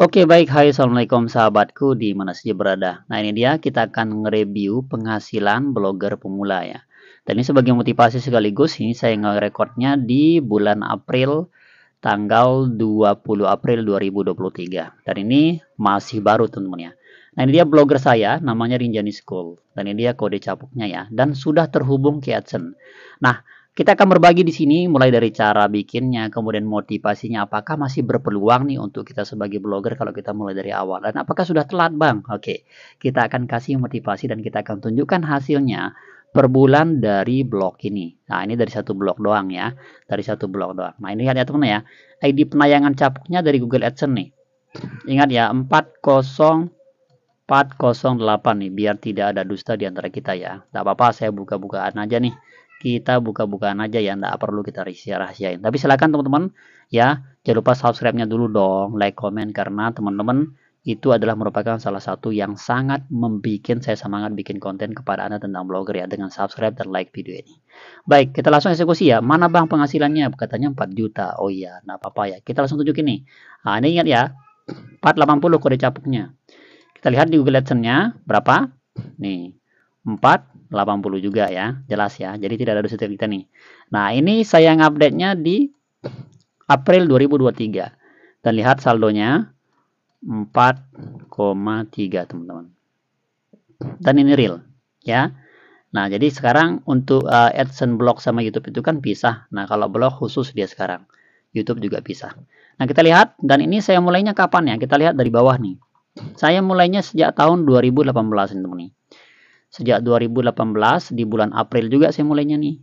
Oke baik, hai assalamualaikum sahabatku di mana saja berada. Nah ini dia kita akan nge-review penghasilan blogger pemula ya. Dan ini sebagai motivasi sekaligus ini saya nge-recordnya di bulan April tanggal 20 April 2023. Dan ini masih baru teman-teman ya. Nah ini dia blogger saya namanya Rinjani School. Dan ini dia kode capuknya ya. Dan sudah terhubung ke AdSense. Nah kita akan berbagi di sini mulai dari cara bikinnya, kemudian motivasinya apakah masih berpeluang nih untuk kita sebagai blogger kalau kita mulai dari awal dan apakah sudah telat, Bang? Oke. Kita akan kasih motivasi dan kita akan tunjukkan hasilnya per bulan dari blog ini. Nah, ini dari satu blog doang ya, dari satu blog doang. Nah, ini lihat ya teman ya. ID penayangan capuknya dari Google AdSense nih. Ingat ya, 40 408 nih biar tidak ada dusta di antara kita ya. Tak apa-apa saya buka-bukaan aja nih kita buka-bukaan aja ya nggak perlu kita rahasia-rahasiain tapi silakan teman-teman ya jangan lupa subscribe-nya dulu dong like comment karena teman-teman itu adalah merupakan salah satu yang sangat membuat saya semangat bikin konten kepada Anda tentang blogger ya dengan subscribe dan like video ini. Baik, kita langsung eksekusi ya. Mana bang penghasilannya? Katanya 4 juta. Oh iya, nah apa-apa ya. Kita langsung tunjukin nih. Nah, ini ingat ya. 480 kode capuknya. Kita lihat di Google AdSense-nya berapa? Nih. 4, 80 juga ya. Jelas ya. Jadi tidak ada dosis kita nih. Nah, ini saya update-nya di April 2023. Dan lihat saldonya 4,3 teman-teman. Dan ini real ya. Nah, jadi sekarang untuk uh, eh, AdSense blog sama YouTube itu kan pisah. Nah, kalau blog khusus dia sekarang. YouTube juga pisah. Nah, kita lihat dan ini saya mulainya kapan ya? Kita lihat dari bawah nih. Saya mulainya sejak tahun 2018 teman-teman sejak 2018 di bulan April juga saya mulainya nih.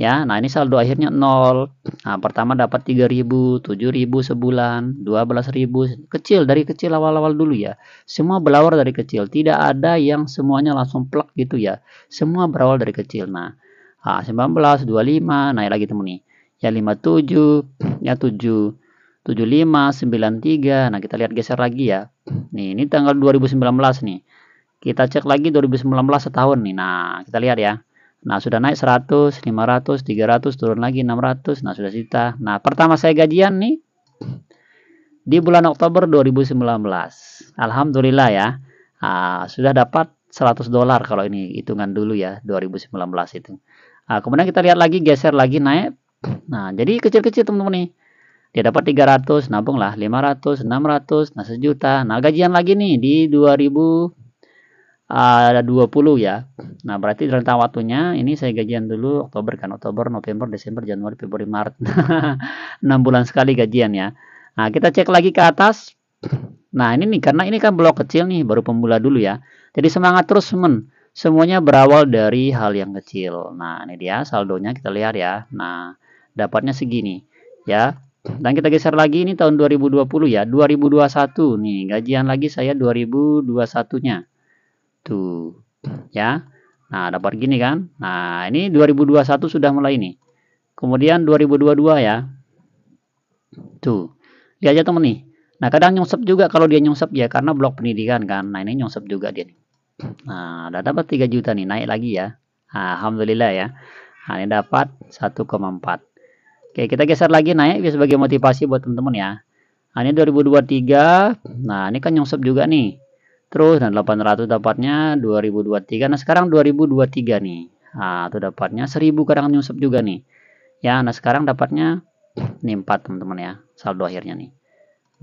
Ya, nah ini saldo akhirnya 0. Nah, pertama dapat 3000, 7000 sebulan, 12000, kecil dari kecil awal-awal dulu ya. Semua berawal dari kecil, tidak ada yang semuanya langsung plek gitu ya. Semua berawal dari kecil. Nah, ah, 19, 25, naik lagi temen nih. Ya 57, ya 7, 75, 93. Nah, kita lihat geser lagi ya. Nih, ini tanggal 2019 nih. Kita cek lagi 2019 setahun nih. Nah, kita lihat ya. Nah, sudah naik 100, 500, 300, turun lagi 600. Nah, sudah cerita. Nah, pertama saya gajian nih di bulan Oktober 2019. Alhamdulillah ya. Uh, sudah dapat 100 dolar kalau ini hitungan dulu ya 2019 itu. Uh, kemudian kita lihat lagi geser lagi naik. Nah, jadi kecil-kecil teman-teman nih. Dia dapat 300, nabung lah 500, 600, nah sejuta. Nah, gajian lagi nih di 2000 ada 20 ya. Nah, berarti rentang waktunya ini saya gajian dulu Oktober kan, Oktober, November, Desember, Januari, Februari, Maret. 6 bulan sekali gajian ya. Nah, kita cek lagi ke atas. Nah, ini nih karena ini kan blok kecil nih, baru pemula dulu ya. Jadi semangat terus men. Semuanya berawal dari hal yang kecil. Nah, ini dia saldonya kita lihat ya. Nah, dapatnya segini ya. Dan kita geser lagi ini tahun 2020 ya, 2021 nih, gajian lagi saya 2021-nya. Tuh, gitu. ya. Nah, dapat gini kan? Nah, ini 2021 sudah mulai nih. Kemudian 2022 ya. Tuh. Lihat aja temen nih. Nah, kadang nyongsep juga kalau dia nyongsep ya karena blok pendidikan kan. Nah, ini nyongsep juga dia nih. Nah, udah dapat 3 juta nih, naik lagi ya. Alhamdulillah ya. Nah, ini dapat 1,4. Oke, kita geser lagi naik sebagai motivasi buat temen-temen ya. Nah, ini 2023. Nah, ini kan nyongsep juga nih. Terus dan 800 dapatnya 2023. Nah sekarang 2023 nih. Nah itu dapatnya 1000 kadang nyusup juga nih. Ya nah sekarang dapatnya ini 4 teman-teman ya saldo akhirnya nih.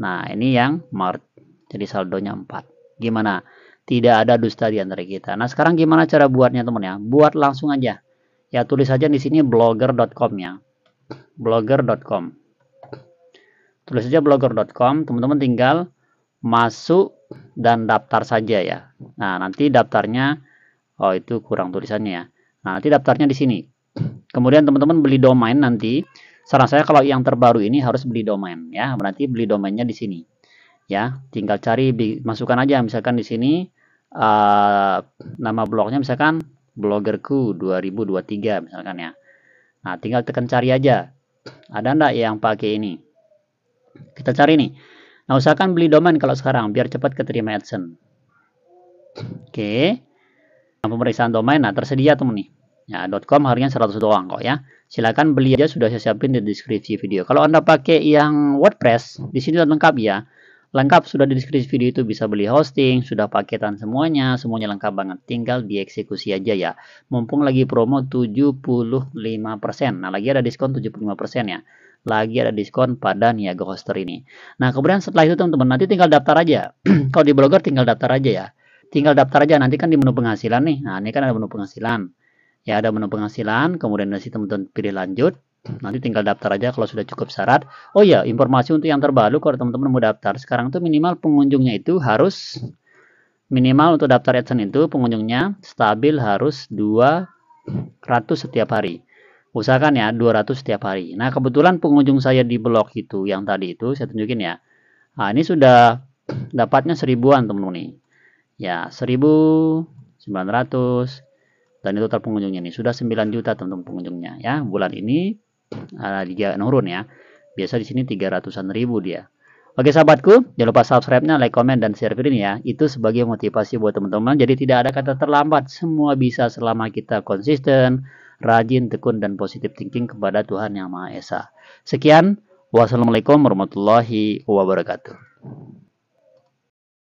Nah ini yang Maret. Jadi saldonya 4. Gimana? Tidak ada dusta di antara kita. Nah sekarang gimana cara buatnya teman ya? Buat langsung aja. Ya tulis aja di sini blogger.com ya. Blogger.com. Tulis aja blogger.com. Teman-teman tinggal masuk dan daftar saja ya. Nah, nanti daftarnya oh itu kurang tulisannya ya. Nah, nanti daftarnya di sini. Kemudian teman-teman beli domain nanti. Saran saya kalau yang terbaru ini harus beli domain ya. Berarti beli domainnya di sini. Ya, tinggal cari masukkan aja misalkan di sini uh, nama blognya misalkan bloggerku 2023 misalkan ya. Nah, tinggal tekan cari aja. Ada ndak yang pakai ini? Kita cari nih Nah, usahakan beli domain kalau sekarang biar cepat keterima AdSense. Oke. Nah, pemeriksaan domain nah tersedia teman nih. Ya, .com harganya 100 doang kok ya. Silakan beli aja sudah saya siapin di deskripsi video. Kalau Anda pakai yang WordPress, di sini lengkap ya. Lengkap sudah di deskripsi video itu bisa beli hosting, sudah paketan semuanya, semuanya lengkap banget. Tinggal dieksekusi aja ya. Mumpung lagi promo 75%. Nah, lagi ada diskon 75% ya lagi ada diskon pada Niaga Hoster ini. Nah, kemudian setelah itu teman-teman nanti tinggal daftar aja. Kalau di Blogger tinggal daftar aja ya. Tinggal daftar aja nanti kan di menu penghasilan nih. Nah, ini kan ada menu penghasilan. Ya, ada menu penghasilan, kemudian nanti teman-teman pilih lanjut. Nanti tinggal daftar aja kalau sudah cukup syarat. Oh ya, informasi untuk yang terbaru kalau teman-teman mau daftar sekarang tuh minimal pengunjungnya itu harus minimal untuk daftar AdSense itu pengunjungnya stabil harus 200 setiap hari usahakan ya 200 setiap hari. Nah, kebetulan pengunjung saya di blog itu yang tadi itu saya tunjukin ya. Nah, ini sudah dapatnya seribuan teman-teman nih. Ya, 1900 dan itu total pengunjungnya nih sudah 9 juta teman-teman pengunjungnya ya. Bulan ini uh, ah, dia nurun ya. Biasa di sini 300-an ribu dia. Oke sahabatku, jangan lupa subscribe-nya, like, komen, dan share video ini ya. Itu sebagai motivasi buat teman-teman. Jadi tidak ada kata terlambat, semua bisa selama kita konsisten, rajin, tekun, dan positif thinking kepada Tuhan Yang Maha Esa. Sekian, wassalamualaikum warahmatullahi wabarakatuh.